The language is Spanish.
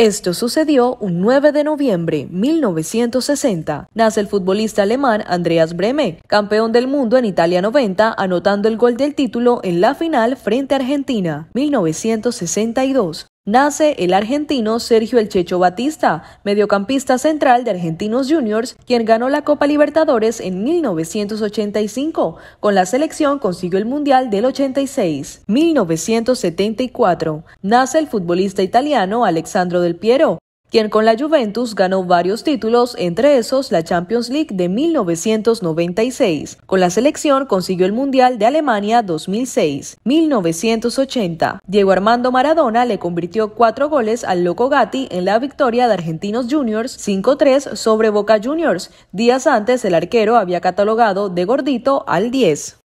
Esto sucedió un 9 de noviembre 1960. Nace el futbolista alemán Andreas Breme, campeón del mundo en Italia 90, anotando el gol del título en la final frente a Argentina, 1962. Nace el argentino Sergio El Checho Batista, mediocampista central de Argentinos Juniors, quien ganó la Copa Libertadores en 1985. Con la selección consiguió el Mundial del 86. 1974. Nace el futbolista italiano Alexandro Del Piero, quien con la Juventus ganó varios títulos, entre esos la Champions League de 1996. Con la selección consiguió el Mundial de Alemania 2006-1980. Diego Armando Maradona le convirtió cuatro goles al Loco Gatti en la victoria de Argentinos Juniors 5-3 sobre Boca Juniors. Días antes el arquero había catalogado de gordito al 10.